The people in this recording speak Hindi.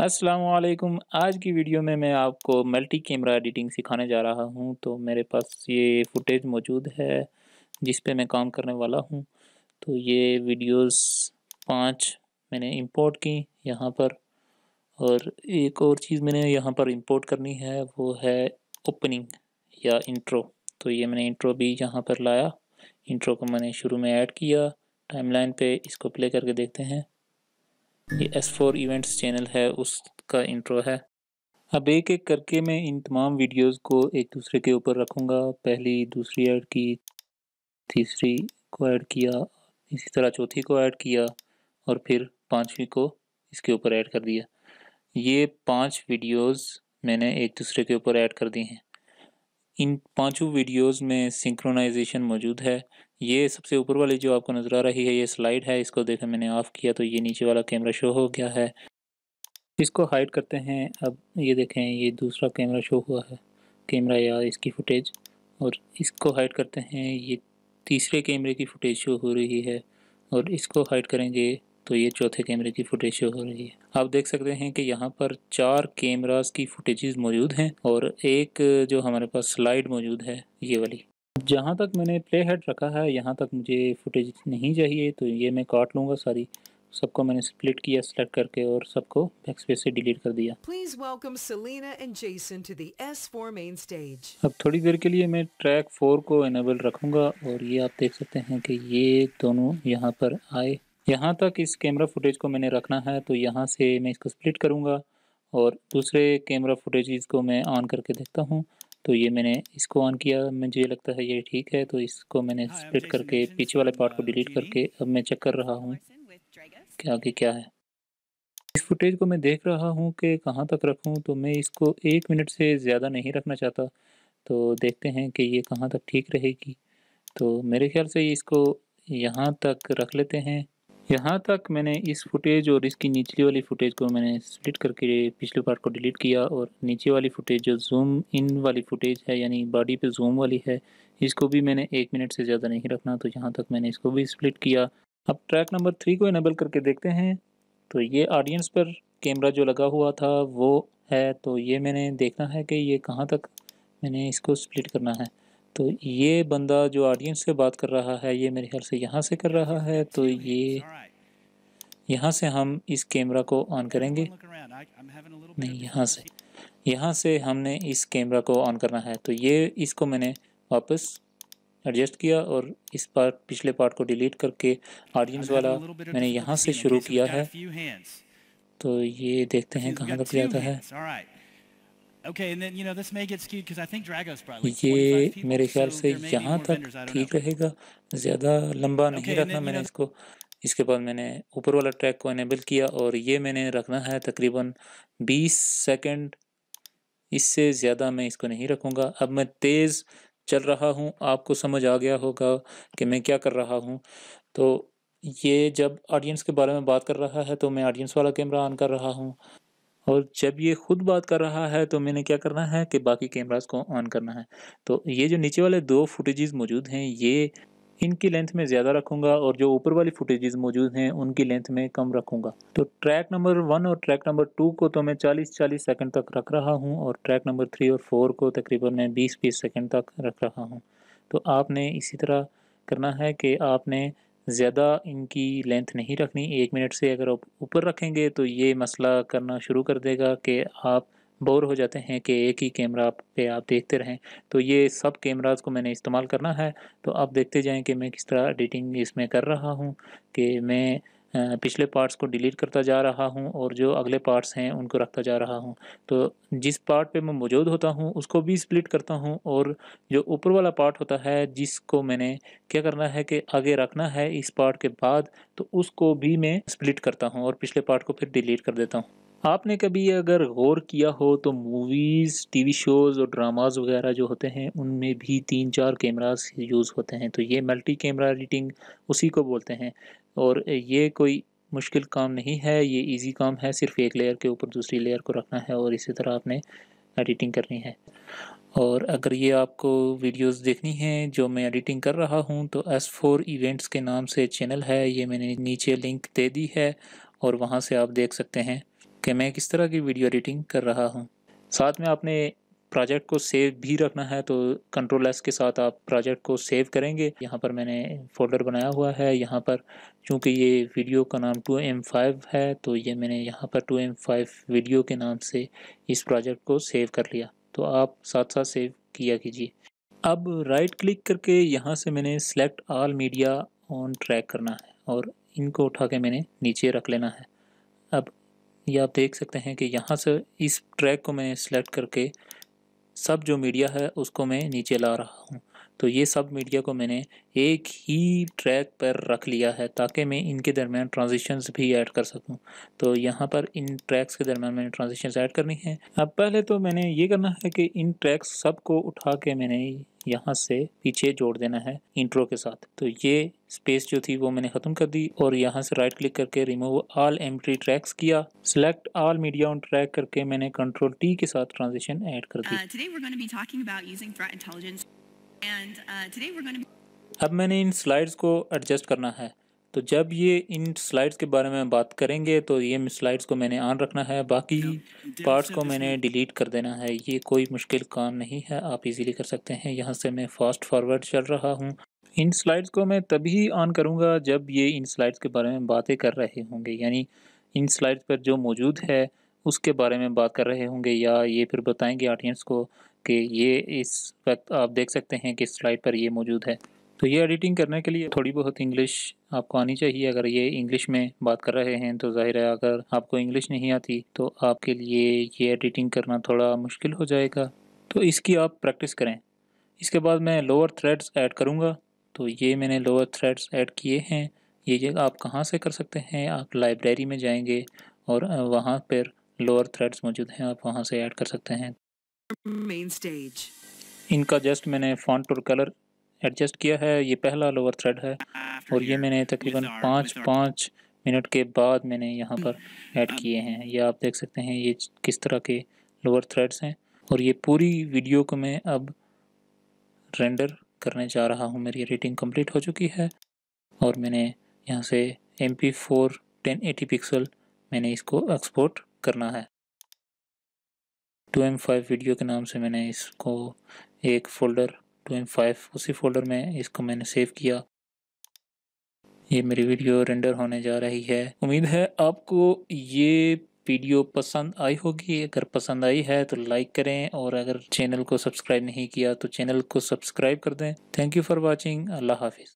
असलकुम आज की वीडियो में मैं आपको मल्टी कैमरा एडिटिंग सिखाने जा रहा हूं तो मेरे पास ये फुटेज मौजूद है जिस पे मैं काम करने वाला हूं तो ये वीडियोस पांच मैंने इंपोर्ट की यहां पर और एक और चीज़ मैंने यहां पर इंपोर्ट करनी है वो है ओपनिंग या इंट्रो तो ये मैंने इंट्रो भी यहाँ पर लाया इंट्रो को मैंने शुरू में ऐड किया टाइमलाइन पे इसको प्ले करके देखते हैं ये एस फोर इवेंट्स चैनल है उसका इंट्रो है अब एक एक करके मैं इन तमाम वीडियोस को एक दूसरे के ऊपर रखूँगा पहली दूसरी ऐड की तीसरी को ऐड किया इसी तरह चौथी को ऐड किया और फिर पांचवी को इसके ऊपर ऐड कर दिया ये पांच वीडियोस मैंने एक दूसरे के ऊपर ऐड कर दी हैं इन पांचों वीडियोस में सिंक्रोनाइजेशन मौजूद है ये सबसे ऊपर वाली जो आपको नज़र आ रही है ये स्लाइड है इसको देखें मैंने ऑफ़ किया तो ये नीचे वाला कैमरा शो हो गया है इसको हाइड करते हैं अब ये देखें ये दूसरा कैमरा शो हुआ है कैमरा या इसकी फुटेज और इसको हाइड करते हैं ये तीसरे कैमरे की फुटेज शो हो रही है और इसको हाइड करेंगे तो ये चौथे कैमरे की फुटेज शो हो रही है आप देख सकते हैं कि यहाँ पर चार कैमरास की फुटेजेस मौजूद हैं और एक जो हमारे पास स्लाइड मौजूद है ये वाली जहाँ तक मैंने प्ले हेड रखा है यहाँ तक मुझे फुटेज नहीं चाहिए तो ये मैं काट लूँगा सारी सबको मैंने स्प्लिट किया सेलेक्ट करके और सबको बैकस्पेस से डिलीट कर दिया please welcome Selina and Jason to the S4 main stage अब थोड़ी देर के लिए मैं ट्रैक 4 को इनेबल रखूंगा और ये आप देख सकते हैं कि ये दोनों यहाँ पर आए यहाँ तक इस कैमरा फुटेज को मैंने रखना है तो यहाँ से मैं इसको स्प्लिट करूँगा और दूसरे कैमरा फुटेज को मैं ऑन करके देखता हूँ तो ये मैंने इसको ऑन किया मुझे लगता है ये ठीक है तो इसको मैंने स्प्लिट करके पीछे वाले पार्ट को डिलीट uh, करके अब मैं चेक कर रहा हूँ कि आगे क्या है इस फुटेज को मैं देख रहा हूँ कि कहाँ तक रखूँ तो मैं इसको एक मिनट से ज़्यादा नहीं रखना चाहता तो देखते हैं कि ये कहाँ तक ठीक रहेगी तो मेरे ख्याल से इसको यहाँ तक रख लेते हैं यहाँ तक मैंने इस फुटेज और इसकी निचली वाली फुटेज को मैंने स्प्लिट करके पिछले पार्ट को डिलीट किया और नीचे वाली फुटेज जो जूम इन वाली फुटेज है यानी बॉडी पे जूम वाली है इसको भी मैंने एक मिनट से ज़्यादा नहीं रखना तो यहाँ तक मैंने इसको भी स्प्लिट किया अब ट्रैक नंबर थ्री को इनेबल करके देखते हैं तो ये ऑडियंस पर कैमरा जो लगा हुआ था वो है तो ये मैंने देखना है कि ये कहाँ तक मैंने इसको स्प्लिट करना है तो ये बंदा जो ऑडियंस से बात कर रहा है ये मेरे ख्याल से यहाँ से कर रहा है तो ये यहाँ से हम इस कैमरा को ऑन करेंगे नहीं यहाँ से यहाँ से हमने इस कैमरा को ऑन करना है तो ये इसको मैंने वापस एडजस्ट किया और इस पार्ट पिछले पार्ट को डिलीट करके ऑडियंस वाला मैंने यहाँ से शुरू किया है तो ये देखते हैं कहाँ तक जाता है ये मेरे ख्याल से यहाँ तक ठीक रहेगा ज़्यादा लंबा नहीं रखना मैंने इसको इसके बाद मैंने ऊपर वाला ट्रैक को इनेबल किया और ये मैंने रखना है तकरीबन 20 सेकंड इससे ज़्यादा मैं इसको नहीं रखूँगा अब मैं तेज़ चल रहा हूँ आपको समझ आ गया होगा कि मैं क्या कर रहा हूँ तो ये जब ऑडियंस के बारे में बात कर रहा है तो मैं ऑडियंस वाला कैमरा ऑन कर रहा हूँ और जब ये खुद बात कर रहा है तो मैंने क्या करना है कि बाकी कैमराज़ को ऑन करना है तो ये जो नीचे वाले दो फुटेजेस मौजूद हैं ये इनकी लेंथ में ज़्यादा रखूँगा और जो ऊपर वाली फुटेजेस मौजूद हैं उनकी लेंथ में कम रखूँगा तो ट्रैक नंबर वन और ट्रैक नंबर टू को तो मैं 40-40 सेकंड तक रख रहा हूँ और ट्रैक नंबर थ्री और फोर को तकरीबन मैं 20 बीस सेकंड तक रख रहा हूँ तो आपने इसी तरह करना है कि आपने ज़्यादा इनकी लेंथ नहीं रखनी एक मिनट से अगर आप ऊपर रखेंगे तो ये मसला करना शुरू कर देगा कि आप बोर हो जाते हैं कि एक ही कैमरा पे आप देखते रहें तो ये सब कैमराज को मैंने इस्तेमाल करना है तो आप देखते जाएं कि मैं किस तरह एडिटिंग इसमें कर रहा हूँ कि मैं पिछले पार्ट्स को डिलीट करता जा रहा हूँ और जो अगले पार्ट्स हैं उनको रखता जा रहा हूँ तो जिस पार्ट पे मैं मौजूद होता हूँ उसको भी स्प्लिट करता हूँ और जो ऊपर वाला पार्ट होता है जिसको मैंने क्या करना है कि आगे रखना है इस पार्ट के बाद तो उसको भी मैं स्प्लिट करता हूँ और पिछले पार्ट को फिर डिलीट कर देता हूँ आपने कभी अगर गौर किया हो तो मूवीज़ टीवी शोज़ और ड्रामाज वगैरह जो होते हैं उनमें भी तीन चार कैमराज यूज़ होते हैं तो ये मल्टी कैमरा एडिटिंग उसी को बोलते हैं और ये कोई मुश्किल काम नहीं है ये इजी काम है सिर्फ एक लेयर के ऊपर दूसरी लेयर को रखना है और इसी तरह आपने एडिटिंग करनी है और अगर ये आपको वीडियोस देखनी हैं जो मैं एडिटिंग कर रहा हूँ तो एस फोर इवेंट्स के नाम से चैनल है ये मैंने नीचे लिंक दे दी है और वहाँ से आप देख सकते हैं कि मैं किस तरह की वीडियो एडिटिंग कर रहा हूँ साथ में आपने प्रोजेक्ट को सेव भी रखना है तो कंट्रोल एस के साथ आप प्रोजेक्ट को सेव करेंगे यहाँ पर मैंने फोल्डर बनाया हुआ है यहाँ पर चूँकि ये वीडियो का नाम टू एम फाइव है तो ये मैंने यहाँ पर टू एम फाइव वीडियो के नाम से इस प्रोजेक्ट को सेव कर लिया तो आप साथ साथ सेव किया कीजिए अब राइट क्लिक करके यहाँ से मैंने select all media on track करना है और इनको उठा के मैंने नीचे रख लेना है अब ये आप देख सकते हैं कि यहाँ से इस ट्रैक को मैं सिलेक्ट करके सब जो मीडिया है उसको मैं नीचे ला रहा हूँ तो ये सब मीडिया को मैंने एक ही ट्रैक पर रख लिया है ताकि मैं इनके दरमियान ट्रांजिशंस भी ऐड कर सकूं तो यहाँ पर इन ट्रैक्स के दरमियान मैंने ट्रांजिशंस ऐड करनी है अब पहले तो मैंने ये करना है कि इन ट्रैक्स सब को उठा के मैंने यहाँ से पीछे जोड़ देना है इंट्रो के साथ तो ये स्पेस जो थी वो मैंने ख़त्म कर दी और यहाँ से राइट क्लिक करके रिमूव ऑल एम ट्रैक्स किया select all media on track करके मैंने कंट्रोल टी के साथ ट्रांजेक्शन एड कर दी uh, uh अब मैंने इन स्लाइड्स को एडजस्ट करना है तो जब ये इन स्लाइड्स के बारे में बात करेंगे तो ये स्लाइड्स को मैंने ऑन रखना है बाकी पार्ट्स को मैंने डिलीट कर देना है ये कोई मुश्किल काम नहीं है आप इजीली कर सकते हैं यहाँ से मैं फास्ट फॉरवर्ड चल रहा हूँ इन स्लाइड्स को मैं तभी ऑन करूँगा जब ये इन स्लाइड्स के बारे में बातें कर रहे होंगे यानी इन स्लाइड्स पर जो मौजूद है उसके बारे में बात कर रहे होंगे या ये फिर बताएँगे ऑडियंस को कि ये इस वक्त आप देख सकते हैं कि स्लाइड पर ये मौजूद है तो ये एडिटिंग करने के लिए थोड़ी बहुत इंग्लिश आपको आनी चाहिए अगर ये इंग्लिश में बात कर रहे हैं तो जाहिर है अगर आपको इंग्लिश नहीं आती तो आपके लिए ये एडिटिंग करना थोड़ा मुश्किल हो जाएगा तो इसकी आप प्रैक्टिस करें इसके बाद मैं लोअर थ्रेड्स ऐड करूँगा तो ये मैंने लोअर थ्रेड्स ऐड किए हैं ये आप कहाँ से कर सकते हैं आप लाइब्रेरी में जाएंगे और वहाँ पर लोअर थ्रेड्स मौजूद हैं आप वहाँ से ऐड कर सकते हैं मेन स्टेज इनका जस्ट मैंने फॉन्ट और कलर एडजस्ट किया है ये पहला लोअर थ्रेड है और ये मैंने तकरीबन पाँच पाँच मिनट के बाद मैंने यहाँ पर ऐड किए हैं ये आप देख सकते हैं ये किस तरह के लोअर थ्रेड्स हैं और ये पूरी वीडियो को मैं अब रेंडर करने जा रहा हूँ मेरी एडिटिंग कंप्लीट हो चुकी है और मैंने यहाँ से M P four ten eighty pixel मैंने इसको एक्सपोर्ट करना है टू एम फाइव वीडियो के नाम से मैंने इसको एक फोल्डर टू एम फाइव उसी फोल्डर में इसको मैंने सेव किया ये मेरी वीडियो रेंडर होने जा रही है उम्मीद है आपको ये वीडियो पसंद आई होगी अगर पसंद आई है तो लाइक करें और अगर चैनल को सब्सक्राइब नहीं किया तो चैनल को सब्सक्राइब कर दें थैंक यू फॉर वॉचिंग अल्लाह हाफिज़